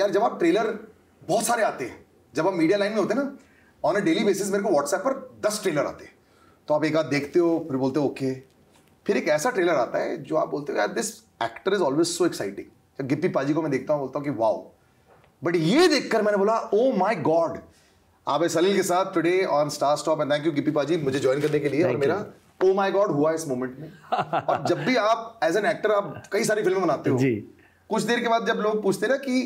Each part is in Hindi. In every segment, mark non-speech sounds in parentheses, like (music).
यार जब आप ट्रेलर बहुत सारे आते हैं जब आप मीडिया लाइन में होते हैं ना ऑन अ डेली बेसिस मेरे को व्हाट्सएप पर दस ट्रेलर आते हैं तो आप एक आध देखते हो फिर बोलते हो ओके फिर एक ऐसा ट्रेलर आता है जो आप बोलते हो यार this actor is always so exciting Gippy पाजी को मैं देखता हूँ बोलता हूँ कि वाओ बट ये देखकर मैंने बोला ओ माई गॉड आप सलील के साथ today on star stop and thank you Gippy पाजी मुझे ज्वाइन करने के लिए और मेरा ओ माई गॉड हुआ इस मोमेंट में और जब भी आप एज एन एक्टर आप कई सारी फिल्में बनाते हो (laughs) कुछ देर के बाद जब लोग पूछते ना कि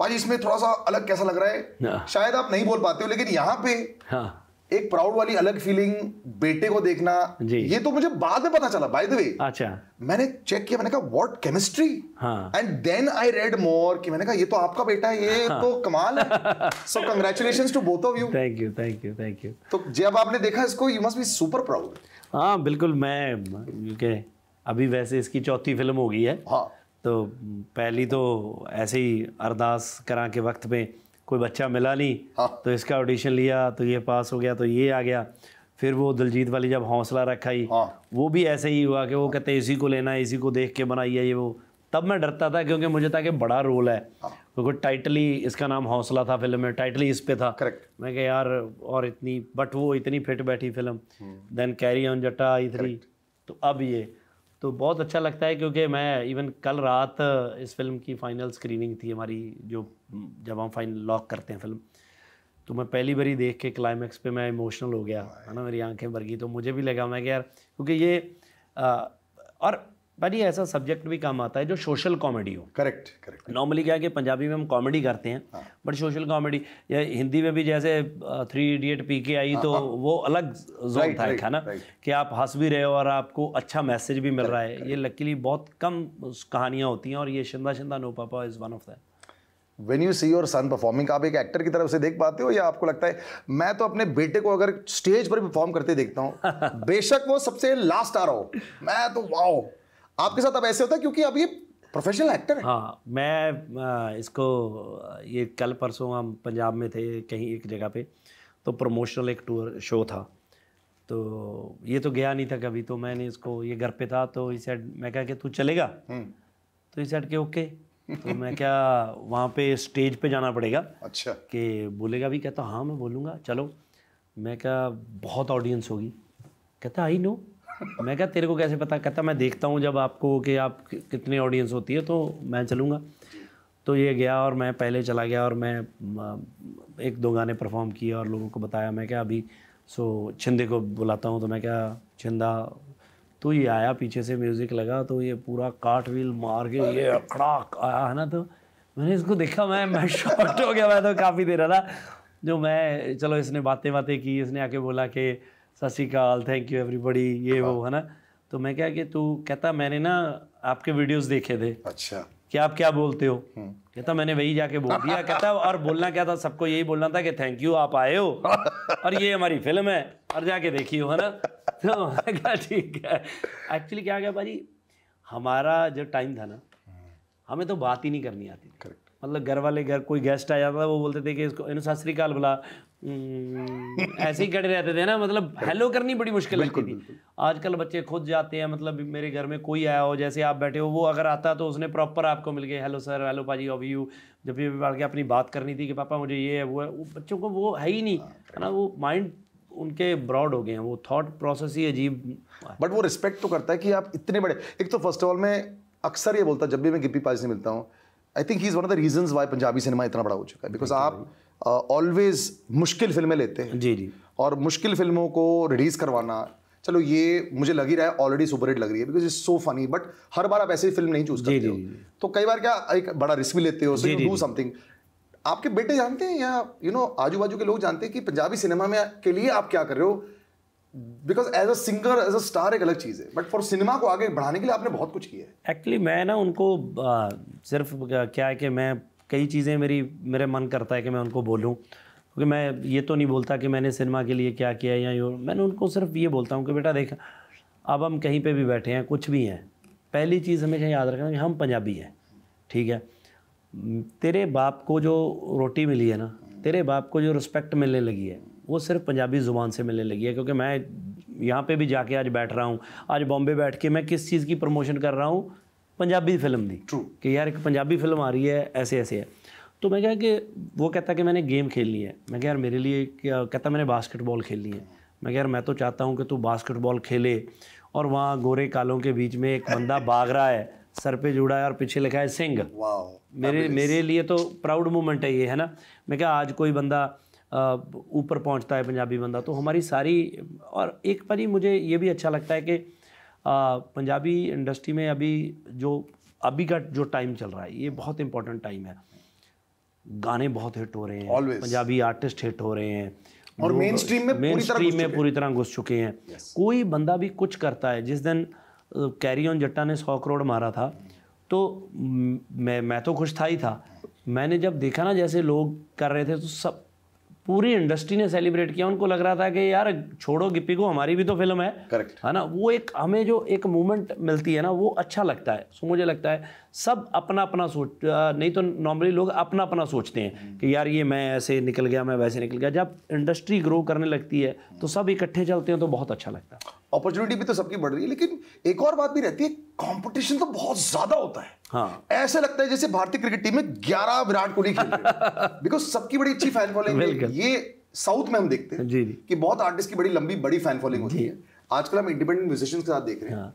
भाजी इसमें थोड़ा सा अलग कैसा लग रहा है हाँ। शायद आप नहीं बोल पाते हो लेकिन यहाँ पे हाँ। एक प्राउड वाली अलग फीलिंग बेटे को देखना ये तो मुझे बाद में पता चला बाय द वे अच्छा मैंने चेक किया मैंने कहा what chemistry and then I read more कि मैंने कहा ये तो आपका बेटा है ये हाँ. तो कमाल so congratulations to both of you thank you thank you thank you तो जब आपने देखा इसको you must be super proud हाँ बिल्कुल मैं के अभी वैसे इसकी चौथी फिल्म हो गई है हाँ तो पहली तो ऐसे ही अरदास करा के वक्त में कोई बच्चा मिला नहीं हाँ। तो इसका ऑडिशन लिया तो ये पास हो गया तो ये आ गया फिर वो दिलजीत वाली जब हौसला ही हाँ। वो भी ऐसे ही हुआ कि वो कहते इसी को लेना है इसी को देख के बनाइए ये वो तब मैं डरता था क्योंकि मुझे था कि बड़ा रोल है हाँ। क्योंकि हाँ। टाइटली इसका नाम हौसला था फिल्म में टाइटली इस पे था करेक्ट मैं कह यार और इतनी बट वो इतनी फिट बैठी फिल्म देन कैरी ऑन जट्टा आई थ्री तो अब ये तो बहुत अच्छा लगता है क्योंकि मैं इवन कल रात इस फिल्म की फ़ाइनल स्क्रीनिंग थी हमारी जो जब हम फाइनल लॉक करते हैं फिल्म तो मैं पहली बारी देख के क्लाइमैक्स पे मैं इमोशनल हो गया है ना मेरी आंखें भर गई तो मुझे भी लगा मैं कि यार क्योंकि ये आ, और पर ये ऐसा सब्जेक्ट भी काम आता है जो सोशल कॉमेडी हो करेक्ट करेक्ट नॉर्मली क्या है कि पंजाबी में हम कॉमेडी करते हैं बट सोशल कॉमेडी या हिंदी में भी जैसे थ्री इडियट पी के आई तो हाँ, हाँ। वो अलग जोन right, था है ना कि आप हंस भी रहे हो और आपको अच्छा मैसेज भी मिल रहा है ये लकीली बहुत कम कहानियाँ होती हैं और ये Shinda Shinda no papa is one of that when you see your son performing आप एक एक्टर की तरफ से देख पाते हो या आपको लगता है मैं तो अपने बेटे को अगर स्टेज पर परफॉर्म करते देखता हूँ (laughs) बेशक वो सबसे लास्ट आ रहा हो मैं तो वाओ आपके साथ अब ऐसे होता है क्योंकि अब ये प्रोफेशनल एक्टर है हाँ मैं इसको ये कल परसों हम पंजाब में थे कहीं एक जगह पे तो प्रमोशनल एक टूर शो था तो ये तो गया नहीं था कभी तो मैंने इसको ये घर पे था तो इस साइड मैं कह के तू चलेगा हम्म। तो इस साइड के ओके तो (laughs) मैं क्या वहाँ पे स्टेज पे जाना पड़ेगा अच्छा कि बोलेगा भी कहता हाँ मैं बोलूँगा चलो मैं क्या बहुत ऑडियंस होगी कहता आई नो मैं क्या तेरे को कैसे पता कहता मैं देखता हूँ जब आपको कि आप कितने ऑडियंस होती है तो मैं चलूँगा तो ये गया और मैं पहले चला गया और मैं एक दो गाने परफॉर्म किए और लोगों को बताया मैं क्या अभी सो छिंदे को बुलाता हूँ तो मैं क्या छिंदा तो ये आया पीछे से म्यूज़िक लगा तो ये पूरा काट व्हील मार के ये अखड़ाक आया है ना तो मैंने इसको देखा मैं मैं शॉर्ट हो गया मैं तो काफ़ी देर रहा जो मैं चलो इसने बातें बातें की इसने आके बोला कि सत श्रीकाल थैंक यू एवरीबडी ये वो हाँ। है ना तो मैं क्या कि तू कहता मैंने ना आपके वीडियोस देखे थे अच्छा कि आप क्या बोलते हो हम्म। कहता मैंने वही जाके बोल दिया कहता और बोलना क्या था सबको यही बोलना था कि थैंक यू आप आए हो और ये हमारी फिल्म है और जाके देखी हो है ना तो क्या ठीक है एक्चुअली क्या क्या भाजी हमारा जो टाइम था ना हम्म। हमें तो बात ही नहीं करनी आती थी मतलब घर वाले घर कोई गेस्ट आ जाता था वो बोलते थे कि इसको इन सत श्रीकाल भला हम्म, ऐसे ही खड़े रहते थे ना मतलब हेलो करनी बड़ी मुश्किल लगती थी आजकल बच्चे खुद जाते हैं मतलब मेरे घर में कोई आया हो जैसे आप बैठे हो वो अगर आता तो उसने प्रॉपर आपको मिल गया हेलो सर हेलो पाजी ऑफ यू जब भी बढ़ के अपनी बात करनी थी कि पापा मुझे ये है वो है वो बच्चों को वो है ही नहीं हाँ, है ना वो माइंड उनके ब्रॉड हो गए हैं वो थॉट प्रोसेस ही अजीब बट वो रिस्पेक्ट तो करता है कि आप इतने बड़े एक तो फर्स्ट ऑफ ऑल मैं अक्सर ये बोलता जब भी मैं गिप्पी पाजी से मिलता हूँ I think he is one of the reason why Punjabi cinema इतना बड़ा हो चुका है बिकॉज आप ऑलवेज मुश्किल फिल्में लेते हैं जी जी और मुश्किल फिल्मों को रिलीज़ करवाना चलो ये मुझे लग ही रहा है ऑलरेडी सुपर हिट लग रही है because is so funny but हर बार आप ऐसी फिल्म नहीं चूज करते हो तो कई बार क्या एक बड़ा रिस्क भी लेते हो सो डू समथिंग आपके बेटे जानते हैं या यू नो आजू बाजू के लोग जानते हैं कि पंजाबी सिनेमा में के लिए आप क्या कर रहे हो because as a singer as a star एक अलग चीज़ है बट फॉर सिनेमा को आगे बढ़ाने के लिए आपने बहुत कुछ किया है एक्चुअली मैं ना उनको आ, सिर्फ क्या है कि मैं कई चीज़ें मेरी मेरे मन करता है कि मैं उनको बोलूँ क्योंकि मैं ये तो नहीं बोलता कि मैंने सिनेमा के लिए क्या किया या यो मैंने उनको सिर्फ ये बोलता हूँ कि बेटा देखा अब हम कहीं पे भी बैठे हैं कुछ भी हैं पहली चीज़ हमेशा याद रखना कि हम पंजाबी हैं ठीक है तेरे बाप को जो रोटी मिली है ना तेरे बाप को जो रिस्पेक्ट मिलने लगी है वो सिर्फ पंजाबी ज़ुबान से मिलने लगी है क्योंकि मैं यहाँ पे भी जाके आज बैठ रहा हूँ आज बॉम्बे बैठ के मैं किस चीज़ की प्रमोशन कर रहा हूँ पंजाबी फिल्म दी ट्रू कि यार एक पंजाबी फिल्म आ रही है ऐसे ऐसे है तो मैं क्या कि वो कहता कि मैंने गेम खेलनी है मैं क्या यार मेरे लिए क्या कहता मैंने बास्केटबॉल खेलनी है मैं क्या यार मैं तो चाहता हूँ कि तू बास्केटबॉल खेले और वहाँ गोरे कालों के बीच में एक बंदा (laughs) भाग रहा है सर पे जुड़ा है और पीछे लिखा है सिंह मेरे मेरे लिए तो प्राउड मोमेंट है ये है ना मैं क्या आज कोई बंदा ऊपर पहुंचता है पंजाबी बंदा तो हमारी सारी और एक पर मुझे ये भी अच्छा लगता है कि पंजाबी इंडस्ट्री में अभी जो अभी का जो टाइम चल रहा है ये बहुत इंपॉर्टेंट टाइम है गाने बहुत हिट हो रहे हैं Always. पंजाबी आर्टिस्ट हिट हो रहे हैं और मेन स्ट्रीम में मेन स्ट्रीम में पूरी तरह घुस चुके हैं कोई बंदा भी कुछ करता है जिस दिन कैरी ऑन जट्टा ने सौ करोड़ मारा था तो मैं मैं तो खुश था ही था मैंने जब देखा ना जैसे लोग कर रहे थे तो सब पूरी इंडस्ट्री ने सेलिब्रेट किया उनको लग रहा था कि यार छोड़ो गिप्पी को हमारी भी तो फिल्म है करेक्ट है ना वो एक हमें जो एक मूवमेंट मिलती है ना वो अच्छा लगता है सो मुझे लगता है सब अपना अपना सोच नहीं तो नॉर्मली लोग अपना अपना सोचते हैं हम्म। कि यार ये मैं ऐसे निकल गया मैं वैसे निकल गया जब इंडस्ट्री ग्रो करने लगती है तो सब इकट्ठे चलते हैं तो बहुत अच्छा लगता है अपॉर्चुनिटी भी तो सबकी बढ़ रही है लेकिन एक और बात भी रहती है कंपटीशन तो बहुत ज्यादा होता है हाँ. ऐसे लगता है जैसे भारतीय क्रिकेट टीम में ग्यारह विराट कोहली खेल बिकॉज (laughs) सबकी बड़ी अच्छी फैन फॉलोइंग है ये साउथ में हम देखते हैं जी कि बहुत आर्टिस्ट की बड़ी लंबी बड़ी फैन फॉलोइंग होती है आजकल हम इंडिपेंडेंट म्यूजिशियंस के साथ देख रहे हैं हाँ।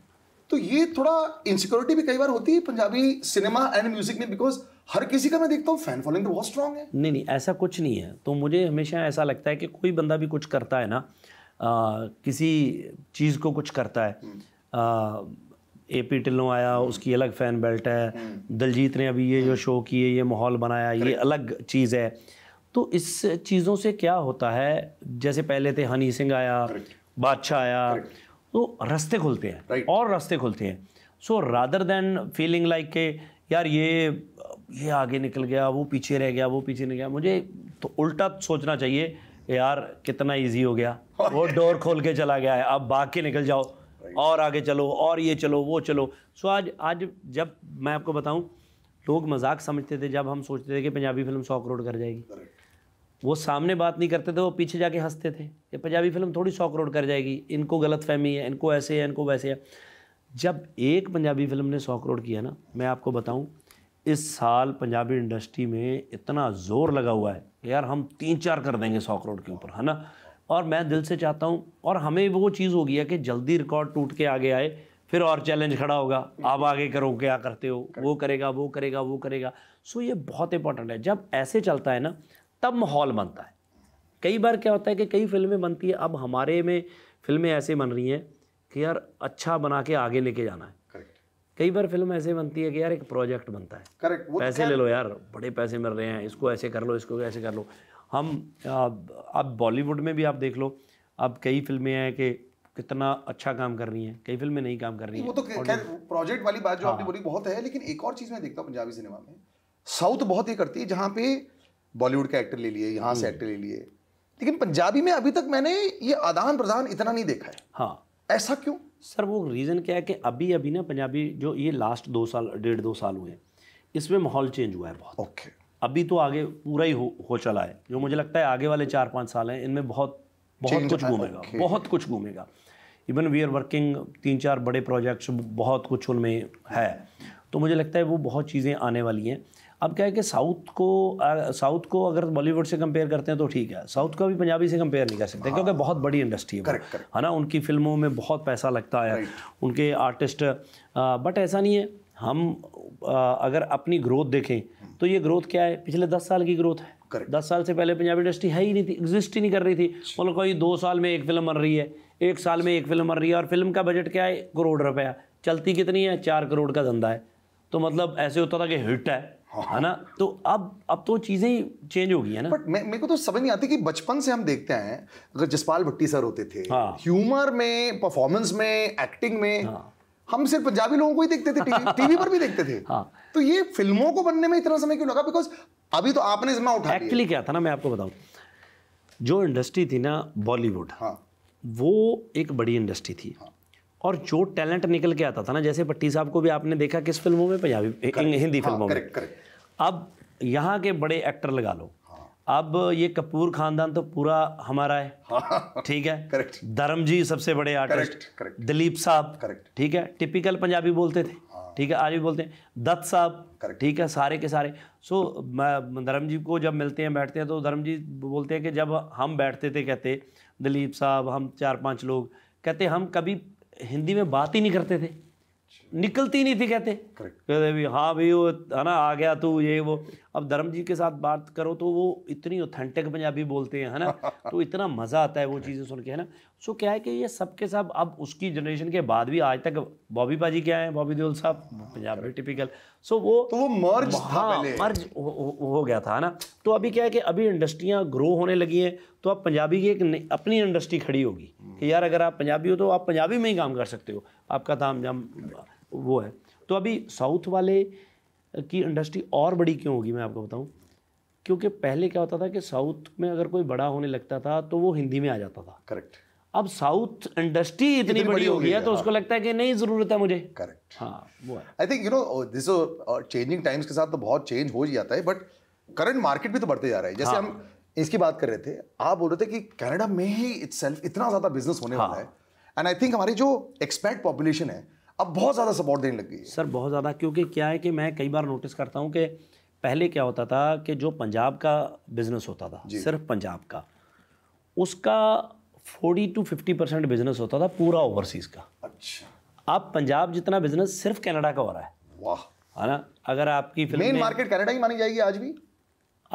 तो ये थोड़ा इनसिक्योरिटी भी कई बार होती है पंजाबी सिनेमा एंड म्यूजिक में बिकॉज हर किसी का मैं देखता हूँ फैन फॉलोइंग तो बहुत स्ट्रांग है नहीं नहीं ऐसा कुछ नहीं है तो मुझे हमेशा ऐसा लगता है कि कोई बंदा भी कुछ करता है ना किसी चीज़ को कुछ करता है ए हम्म। पी टिल्लो आया हम्म। उसकी अलग फ़ैन बेल्ट है हम्म। दलजीत ने अभी ये जो शो किए ये माहौल बनाया ये अलग चीज़ है तो इस चीज़ों से क्या होता है जैसे पहले थे हनी सिंह आया बादशाह आया तो रास्ते खुलते हैं और रास्ते खुलते हैं so rather than feeling like के यार ये ये आगे निकल गया वो पीछे रह गया वो पीछे रह गया मुझे तो उल्टा सोचना चाहिए यार कितना इजी हो गया वो डोर खोल के चला गया है अब भाग के निकल जाओ और आगे चलो और ये चलो वो चलो सो आज आज जब मैं आपको बताऊं लोग मजाक समझते थे जब हम सोचते थे कि पंजाबी फिल्म सौ करोड़ कर जाएगी वो सामने बात नहीं करते थे वो पीछे जाके हंसते थे कि पंजाबी फिल्म थोड़ी सौ करोड़ कर जाएगी इनको गलत फहमी है इनको ऐसे है इनको वैसे है जब एक पंजाबी फिल्म ने सौ करोड़ किया ना मैं आपको बताऊं इस साल पंजाबी इंडस्ट्री में इतना ज़ोर लगा हुआ है यार हम तीन चार कर देंगे सौ करोड़ के ऊपर है ना और मैं दिल से चाहता हूँ और हमें वो चीज़ हो गया कि जल्दी रिकॉर्ड टूट के आगे आए फिर और चैलेंज खड़ा होगा आप आगे करो क्या करते हो वो करेगा वो करेगा वो करेगा सो ये बहुत इंपॉर्टेंट है जब ऐसे चलता है ना तब माहौल बनता है कई बार क्या होता है कि कई फिल्में बनती है अब हमारे में फिल्में ऐसे बन रही हैं कि यार अच्छा बना के आगे लेके जाना है कई बार फिल्म ऐसे बनती है कि यार एक प्रोजेक्ट बनता है करेक्ट पैसे ले लो यार बड़े पैसे मिल रहे हैं इसको ऐसे कर लो इसको ऐसे कर लो हम अब बॉलीवुड में भी आप देख लो अब कई फिल्में हैं कि कितना अच्छा काम कर रही हैं कई फिल्में नहीं काम कर रही हैं वो तो खैर प्रोजेक्ट वाली बात जो आपने हाँ। बोली बहुत है लेकिन एक और चीज़ मैं देखता हूँ पंजाबी सिनेमा में साउथ बहुत ये करती है जहाँ पे बॉलीवुड का एक्टर ले लिए यहाँ से एक्टर हम्म। ले लिए लेकिन पंजाबी में अभी तक मैंने ये आदान प्रदान इतना नहीं देखा है हाँ ऐसा क्यों सर वो रीज़न क्या है कि अभी अभी ना पंजाबी जो ये लास्ट दो साल डेढ़ दो साल हुए हैं इसमें माहौल चेंज हुआ है बहुत ओके अभी तो आगे पूरा ही हो, हो चला है जो मुझे लगता है आगे वाले चार पाँच साल हैं इनमें बहुत बहुत कुछ घूमेगा बहुत कुछ घूमेगा इवन वी आर वर्किंग तीन चार बड़े प्रोजेक्ट्स बहुत कुछ उनमें है तो मुझे लगता है वो बहुत चीज़ें आने वाली हैं अब क्या है कि साउथ को साउथ को अगर बॉलीवुड से कंपेयर करते हैं तो ठीक है साउथ को भी पंजाबी से कंपेयर नहीं कर सकते हाँ। क्योंकि बहुत बड़ी इंडस्ट्री है है ना उनकी फिल्मों में बहुत पैसा लगता है उनके आर्टिस्ट आ, बट ऐसा नहीं है हम अगर अपनी ग्रोथ देखें तो ये ग्रोथ क्या है पिछले दस साल की ग्रोथ है Correct. दस साल से पहले पंजाबी इंडस्ट्री है ही नहीं थी एग्जिस्ट ही नहीं कर रही थी मतलब कोई दो साल में एक फिल्म मर रही है एक साल में एक फिल्म मर रही है और फिल्म का बजट क्या है करोड़ रुपया चलती कितनी है चार करोड़ का धंधा है तो मतलब ऐसे होता था कि हिट है हाँ। है ना तो अब अब तो चीजें चेंज हो गई है ना बट मेरे को तो समझ नहीं आती कि बचपन से हम देखते हैं अगर जसपाल भट्टी सर होते थे ह्यूमर हाँ। में परफॉर्मेंस में एक्टिंग में हाँ। हम सिर्फ पंजाबी लोगों को ही देखते थे टीवी, टीवी पर भी देखते थे (laughs) हाँ। तो ये फिल्मों को बनने में इतना समय क्यों लगा बिकॉज अभी तो आपने जमा उठा एक्चुअली क्या था ना मैं आपको बताऊं जो इंडस्ट्री थी ना बॉलीवुड हाँ। वो एक बड़ी इंडस्ट्री थी हाँ। और जो टैलेंट निकल के आता था ना जैसे पट्टी साहब को भी आपने देखा किस फिल्मों में पंजाबी हिंदी हाँ, फिल्मों में अब यहाँ के बड़े एक्टर लगा लो अब ये कपूर खानदान तो पूरा हमारा है हाँ। ठीक है करेक्ट धर्म जी सबसे बड़े आर्टिस्ट करेक्ट दिलीप साहब करेक्ट ठीक है टिपिकल पंजाबी बोलते थे हाँ। ठीक है आज भी बोलते हैं दत्त साहब ठीक है सारे के सारे सो धर्म जी को जब मिलते हैं बैठते हैं तो धर्म जी बोलते हैं कि जब हम बैठते थे कहते दिलीप साहब हम चार पांच लोग कहते हम कभी हिंदी में बात ही नहीं करते थे निकलती नहीं थी कहते कहते भी हाँ भाई वो है ना आ गया तू ये वो अब धर्म जी के साथ बात करो तो वो इतनी ऑथेंटिक पंजाबी बोलते हैं है ना (laughs) तो इतना मज़ा आता है वो चीज़ें सुन के है ना सो क्या है कि ये सब के सब अब उसकी जनरेशन के बाद भी आज तक बॉबी बाजी क्या है बॉबी देओल साहब पंजाबी टिपिकल सो वो तो वो मर्ज हाँ मर्ज हो, हो गया था ना तो अभी क्या है कि अभी इंडस्ट्रियाँ ग्रो होने लगी हैं तो अब पंजाबी की एक अपनी इंडस्ट्री खड़ी होगी कि यार अगर आप पंजाबी हो तो आप पंजाबी में ही काम कर सकते हो आपका था जाम वो है तो अभी साउथ वाले की इंडस्ट्री और बड़ी क्यों होगी मैं आपको बताऊँ क्योंकि पहले क्या होता था कि साउथ में अगर कोई बड़ा होने लगता था तो वो हिंदी में आ जाता था करेक्ट अब साउथ इंडस्ट्री इतनी, इतनी बड़ी, बड़ी हो गई है तो उसको हाँ। लगता है कि नहीं जरूरत है मुझे करेक्ट हाँ वो I think you know this changing times के साथ तो बहुत चेंज हो ही जाता है बट करंट मार्केट भी तो बढ़ते जा रहा है जैसे हाँ। हम इसकी बात कर रहे थे आप बोल रहे थे कि कनाडा में ही इट्स इतना ज़्यादा बिजनेस होने हाँ। वाला है एंड आई थिंक हमारी जो एक्सपैक्ट पॉपुलेशन है अब बहुत ज़्यादा सपोर्ट देने लग गई है सर बहुत ज़्यादा क्योंकि क्या है कि मैं कई बार नोटिस करता हूँ कि पहले क्या होता था कि जो पंजाब का बिज़नेस होता था सिर्फ पंजाब का उसका forty two fifty percent business होता था पूरा ओवरसीज़ का अच्छा अब पंजाब जितना बिज़नेस सिर्फ कनाडा का हो रहा है वाह है ना अगर आपकी फिल्म मेन मार्केट कनाडा ही मानी जाएगी आज भी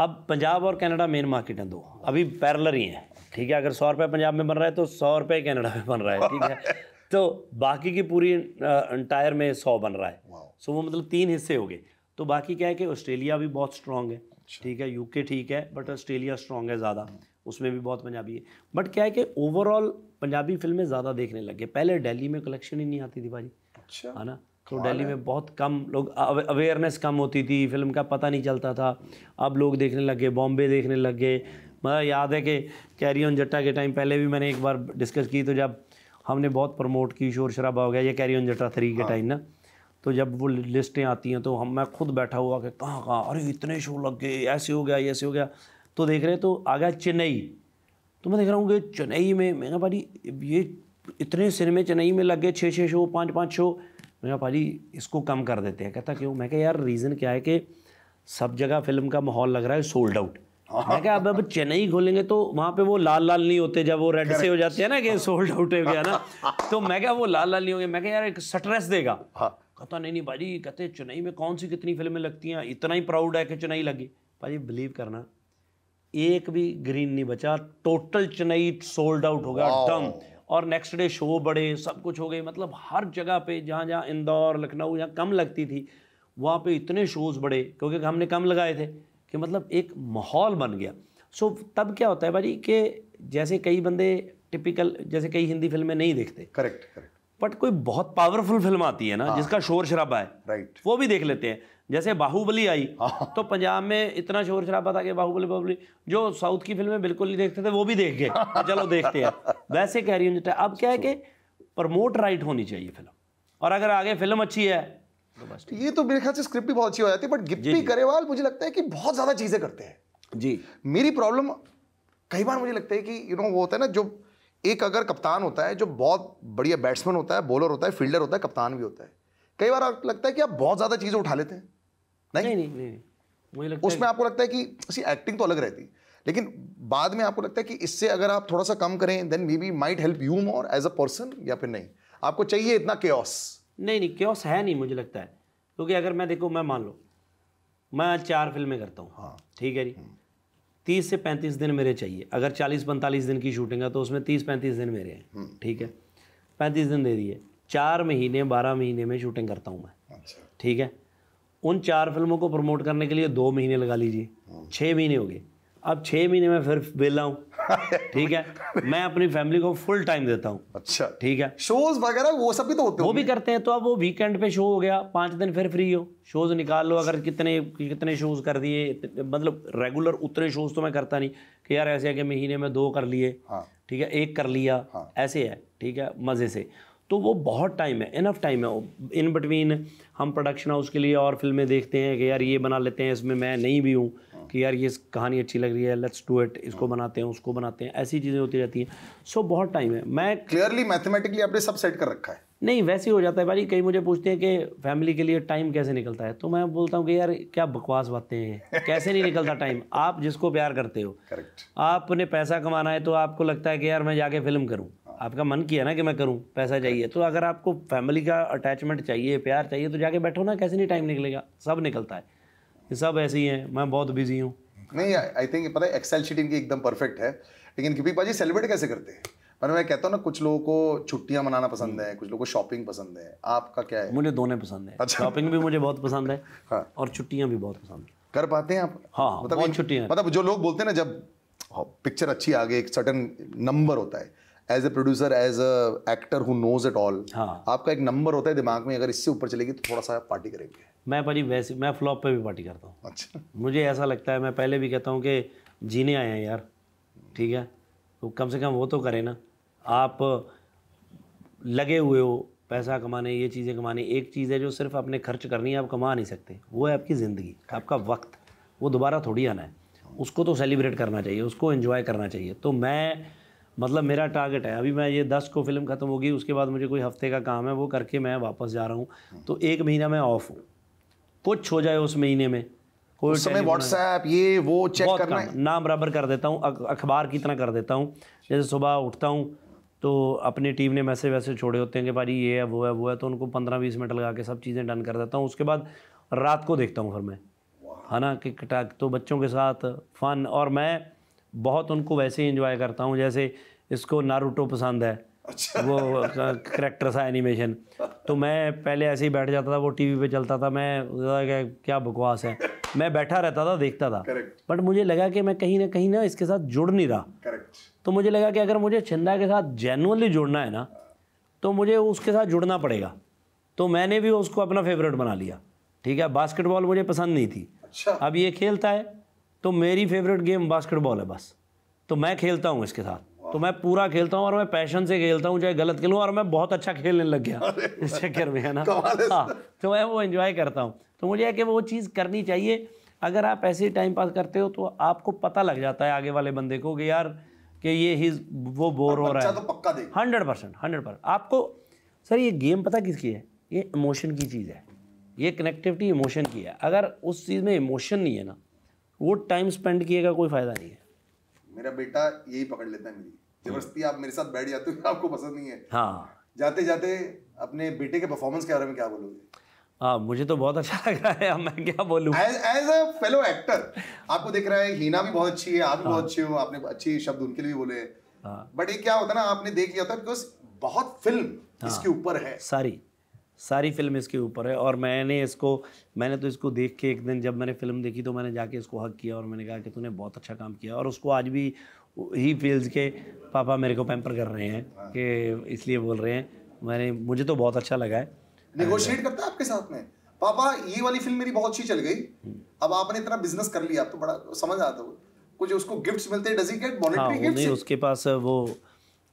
अब पंजाब और कनाडा मेन मार्केट हैं दो अभी पैरलर ही हैं ठीक है अगर सौ रुपये पंजाब में बन रहा है तो सौ रुपये कैनेडा में बन रहा है ठीक है (laughs) तो बाकी की पूरी टायर में सौ बन रहा है सो वो मतलब तीन हिस्से हो गए तो बाकी क्या है कि ऑस्ट्रेलिया भी बहुत स्ट्रांग है अच्छा। ठीक है यूके ठीक है बट ऑस्ट्रेलिया स्ट्रांग है ज़्यादा उसमें भी बहुत पंजाबी है बट क्या है कि ओवरऑल पंजाबी फिल्में ज़्यादा देखने लग गए पहले दिल्ली में कलेक्शन ही नहीं आती थी भाजी अच्छा। है ना तो दिल्ली में बहुत कम लोग अवेयरनेस कम होती थी फिल्म का पता नहीं चलता था अब लोग देखने लग गए बॉम्बे देखने लग गए मतलब याद है कि कैरी ऑन जट्टा के टाइम पहले भी मैंने एक बार डिस्कस की तो जब हमने बहुत प्रमोट की शोर शराबा हो गया ये कैरी ऑन जट्टा थ्री के टाइम हाँ। ना तो जब वो लिस्टें आती हैं तो हम मैं खुद बैठा हुआ कि कहाँ कहाँ अरे इतने शो लग गए ऐसे हो गया ऐसे हो गया तो देख रहे तो आ गया चेन्नई तो मैं देख रहा हूँ कि चेन्नई में मैं भाई ये इतने सिनेमे चेन्नई में लग गए छः छः शो पाँच पाँच शो मैंने कहा भाजी इसको कम कर देते हैं कहता क्यों मैं कह यार रीज़न क्या है कि सब जगह फिल्म का माहौल लग रहा है सोल्ड आउट मैं क्या अब अब चेन्नई खोलेंगे तो वहाँ पे वो लाल लाल नहीं होते जब वो रेड से हो जाते हैं ना कि सोल्ड आउट हो गया ना तो मैं क्या वो लाल लाल नहीं होंगे मैं क्या यार एक स्ट्रेस देगा हाँ। कहता नहीं नहीं भाजी कहते चेन्नई में कौन सी कितनी फिल्में लगती हैं इतना ही प्राउड है कि चेन्नई लगी भाजी बिलीव करना एक भी ग्रीन नहीं बचा टोटल चेन्नई सोल्ड आउट हो गया डम और नेक्स्ट डे शो बढ़े सब कुछ हो गए मतलब हर जगह पे जहाँ जहाँ इंदौर लखनऊ जहाँ कम लगती थी वहाँ पे इतने शोज़ बढ़े क्योंकि हमने कम लगाए थे कि मतलब एक माहौल बन गया सो तब क्या होता है भाजी कि जैसे कई बंदे टिपिकल जैसे कई हिंदी फिल्में नहीं देखते करेक्ट करेक्ट बट कोई बहुत पावरफुल फिल्म आती है ना हाँ, जिसका शोर शराबा है राइट वो भी देख लेते हैं जैसे बाहुबली आई हाँ। तो पंजाब में इतना शोर शराबा था कि बाहुबली बाहुबली जो साउथ की फिल्में बिल्कुल नहीं देखते थे वो भी देख गए चलो देखते हैं (laughs) वैसे कह रही हूँ अब क्या है कि प्रमोट राइट होनी चाहिए फिल्म और अगर आगे फिल्म अच्छी है तो बस ये तो मेरे ख्याल से स्क्रिप्ट भी बहुत अच्छी हो जाती है बट गिप्पी गरेवाल मुझे लगता है कि बहुत ज़्यादा चीज़ें करते हैं जी मेरी प्रॉब्लम कई बार मुझे लगता है कि यू नो वो होता है ना जो एक अगर कप्तान होता है जो बहुत बढ़िया बैट्समैन होता है बॉलर होता है फील्डर होता है कप्तान भी होता है कई बार आपको लगता है कि आप बहुत ज़्यादा चीज़ें उठा लेते हैं नहीं नहीं नहीं, नहीं, नहीं। मुझे लगता उसमें आपको लगता है कि सी एक्टिंग तो अलग रहती लेकिन बाद में आपको लगता है कि इससे अगर आप थोड़ा सा कम करें then maybe might help you more as a person या फिर नहीं आपको चाहिए इतना क्योस नहीं नहीं क्योस है नहीं मुझे लगता है क्योंकि अगर मैं देखो मैं मान लो मैं चार फिल्में करता हूँ हाँ ठीक है जी हम्म। तीस से पैंतीस दिन मेरे चाहिए अगर चालीस पैंतालीस दिन की शूटिंग है तो उसमें तीस पैंतीस दिन मेरे हैं हम्म। ठीक है पैंतीस दिन दे दिए चार महीने बारह महीने में शूटिंग करता हूँ मैं अच्छा। ठीक है उन चार फिल्मों को प्रमोट करने के लिए दो महीने लगा लीजिए हाँ। छः महीने हो गए अब छः महीने में फिर बेला हूँ ठीक है मैं अपनी फैमिली को फुल टाइम देता हूँ अच्छा ठीक है शोज वगैरह वो सब भी तो होते वो भी करते हैं तो अब वो वीकेंड पे शो हो गया पाँच दिन फिर फ्री हो शोज निकाल लो अगर कितने कितने शोज कर दिए मतलब रेगुलर उतने शोज तो मैं करता नहीं कि यार ऐसे है कि महीने में दो कर लिए हाँ। ठीक है एक कर लिया हाँ। ऐसे है ठीक है मज़े से तो वो बहुत टाइम है इनफ टाइम है इन बिटवीन हम प्रोडक्शन हाउस के लिए और फिल्में देखते हैं कि यार ये बना लेते हैं इसमें मैं नहीं भी हूँ कि यार ये कहानी अच्छी लग रही है लेट्स डू इट इसको बनाते हैं उसको बनाते हैं ऐसी चीज़ें होती रहती हैं सो so, बहुत टाइम है मैं क्लियरली मैथमेटिकली आपने सब सेट कर रखा है नहीं वैसे ही हो जाता है भाई कई मुझे पूछते हैं कि फैमिली के लिए टाइम कैसे निकलता है तो मैं बोलता हूँ कि यार क्या बकवास बातें हैं कैसे नहीं निकलता टाइम आप जिसको प्यार करते हो करेक्ट आपने पैसा कमाना है तो आपको लगता है कि यार मैं जाके फिल्म करूँ आपका मन किया ना कि मैं करूं पैसा चाहिए तो अगर आपको फैमिली का अटैचमेंट चाहिए प्यार चाहिए तो जाके बैठो ना कैसे नहीं टाइम निकलेगा सब निकलता है ये सब ऐसे ही है मैं बहुत बिजी हूँ नहीं आई थिंक पता है एक्सेल शीट इनकी एकदम परफेक्ट है लेकिन कि पाजी सेलिब्रेट कैसे करते हैं पर मैं कहता हूँ ना कुछ लोगों को छुट्टियाँ मनाना पसंद हम्म। है कुछ लोगों को शॉपिंग पसंद है आपका क्या है मुझे दोनों पसंद है अच्छा शॉपिंग भी मुझे बहुत पसंद है (laughs) हाँ और छुट्टियाँ भी बहुत पसंद है कर पाते हैं आप हाँ, हाँ मतलब छुट्टियाँ मतलब जो लोग बोलते हैं ना जब पिक्चर हाँ, अच्छी आ गई एक सर्टन नंबर होता है as a producer as a actor who knows it all आपका एक नंबर होता है दिमाग में अगर इससे ऊपर चलेगी तो थोड़ा सा पार्टी करेंगे मैं भाजी वैसे मैं फ्लॉप पे भी पार्टी करता हूँ अच्छा मुझे ऐसा लगता है मैं पहले भी कहता हूँ कि जीने आए हैं यार ठीक है तो कम से कम वो तो करें ना आप लगे हुए हो पैसा कमाने ये चीज़ें कमाने एक चीज़ है जो सिर्फ आपने खर्च करनी है आप कमा नहीं सकते वो है आपकी ज़िंदगी आपका वक्त वो दोबारा थोड़ी आना है उसको तो सेलिब्रेट करना चाहिए उसको एंजॉय करना चाहिए तो मैं मतलब मेरा टारगेट है अभी मैं ये दस को फिल्म ख़त्म होगी उसके बाद मुझे कोई हफ्ते का काम है वो करके मैं वापस जा रहा हूँ हम्म। तो एक महीना मैं ऑफ हूँ कुछ हो जाए उस महीने में कोई समय व्हाट्सएप ये वो चेक करना है नाम बराबर कर देता हूँ अखबार की तरह कर देता हूँ जैसे सुबह उठता हूँ तो अपनी टीम ने मैसेज वैसे छोड़े होते हैं कि भाई ये है वो है वो है तो उनको पंद्रह बीस मिनट लगा के सब चीज़ें डन कर देता हूँ उसके बाद रात को देखता हूँ फिर मैं है ना कि तो बच्चों के साथ फ़न और मैं बहुत उनको वैसे ही इंजॉय करता हूँ जैसे इसको नारूटो पसंद है अच्छा वो करेक्टर सा एनिमेशन तो मैं पहले ऐसे ही बैठ जाता था वो टीवी पे चलता था मैं क्या, क्या बकवास है मैं बैठा रहता था देखता था बट मुझे लगा कि मैं कहीं ना कहीं ना इसके साथ जुड़ नहीं रहा तो मुझे लगा कि अगर मुझे छिंदा के साथ जेनुअनली जुड़ना है ना तो मुझे उसके साथ जुड़ना पड़ेगा तो मैंने भी उसको अपना फेवरेट बना लिया ठीक है बास्केटबॉल मुझे पसंद नहीं थी अच्छा। अब ये खेलता है तो मेरी फेवरेट गेम बास्केटबॉल है बस तो मैं खेलता हूँ इसके साथ तो मैं पूरा खेलता हूँ और मैं पैशन से खेलता हूँ चाहे गलत खेलूँ और मैं बहुत अच्छा खेलने लग गया इस चक्कर में है ना हाँ तो मैं वो इन्जॉय करता हूँ तो मुझे है कि वो चीज़ करनी चाहिए अगर आप ऐसे ही टाइम पास करते हो तो आपको पता लग जाता है आगे वाले बंदे को कि यार कि ये ही वो बोर हो रहा है तो हंड्रेड परसेंट हंड्रेड परसेंट आपको सर ये गेम पता किसकी है ये इमोशन की चीज़ है ये कनेक्टिविटी इमोशन की है अगर उस चीज़ में इमोशन नहीं है ना वो टाइम स्पेंड किए का कोई फ़ायदा नहीं है मेरा बेटा यही पकड़ लेता है मेरी जबरदस्ती आप मेरे साथ बैठ जाते हो (laughs) आपको पसंद नहीं है हाँ जाते जाते अपने बेटे के परफॉर्मेंस के बारे में क्या बोलोगे हाँ मुझे तो बहुत अच्छा (laughs) लग रहा है अब मैं क्या बोलूँ as as a fellow actor आपको देख रहा है हीना भी बहुत अच्छी है आप भी हाँ। बहुत अच्छे हो आपने अच्छे शब्द उनके लिए भी बोले हैं हाँ। बट ये क्या होता है ना आपने देख लिया था बिकॉज बहुत फिल्म हाँ। इसके ऊपर है सारी सारी फिल्म इसके ऊपर है और मैंने इसको मैंने तो इसको देख के एक दिन जब मैंने फिल्म देखी तो मैंने जाके इसको हक किया और मैंने कहा कि तूने बहुत अच्छा काम किया और उसको आज भी ही फील्स के पापा मेरे को पैम्पर कर रहे हैं हाँ। कि इसलिए बोल रहे हैं मैंने मुझे तो बहुत अच्छा लगा है नेगोशिएट करता है आपके साथ में पापा ये वाली फिल्म मेरी बहुत अच्छी चल गई हम्म। अब आपने इतना बिजनेस कर लिया आप तो बड़ा समझ आता हो कुछ उसको गिफ्ट्स मिलते हैं does he get monetary gifts उसके पास वो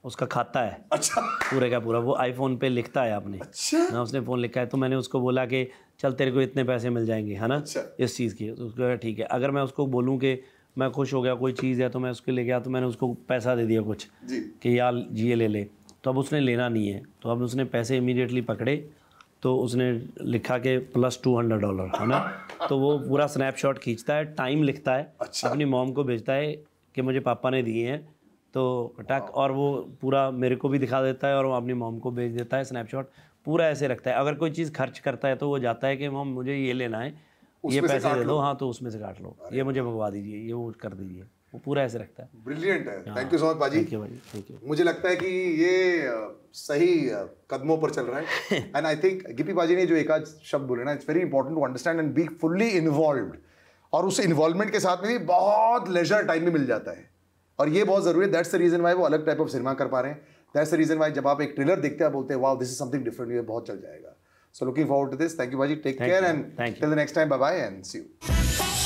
उसका खाता है अच्छा पूरे का पूरा वो आईफोन पे लिखता है आपने अच्छा ना उसने फ़ोन लिखा है तो मैंने उसको बोला कि चल तेरे को इतने पैसे मिल जाएंगे है ना अच्छा। इस चीज़ की तो उसको ठीक है अगर मैं उसको बोलूँ कि मैं खुश हो गया कोई चीज़ है तो मैं उसके ले गया तो मैंने उसको पैसा दे दिया कुछ कि यार ये ले ले तो अब उसने लेना नहीं है तो अब उसने पैसे इमीडिएटली पकड़े तो उसने लिखा कि प्लस टू हंड्रेड डॉलर है ना तो वो पूरा स्नैपशॉट खींचता है टाइम लिखता है अच्छा। अपनी मॉम को भेजता है कि मुझे पापा ने दिए हैं तो टक और वो पूरा मेरे को भी दिखा देता है और वो अपनी मोम को भेज देता है स्नैपशॉट पूरा ऐसे रखता है अगर कोई चीज़ खर्च करता है तो वो जाता है कि मोम मुझे ये लेना है ये पैसे दे दो हाँ तो उसमें से काट लो ये मुझे मंगवा दीजिए ये वो कर दीजिए वो पूरा ऐसे रखता है ब्रिलियंट है थैंक यू सो मच पाजी थैंक यू थैंक यू मुझे लगता है कि ये सही कदमों पर चल रहा है एंड आई थिंक गिपी पाजी ने जो एक आज शब्द बोले ना it's very important to understand and be fully involve और उस इन्वॉल्वमेंट के साथ में भी बहुत लेजर टाइम भी मिल जाता है और ये बहुत ज़रूरी है दैट्स द रीज़न वाई वो अलग टाइप ऑफ सिनेमा कर पा रहे हैं दैट्स द रीज़न वाई जब आप एक ट्रेलर देखते हैं बोलते हैं wow this is something different ये बहुत चल जाएगा so looking forward to this thank you भाजी take care and till the next time bye bye and see you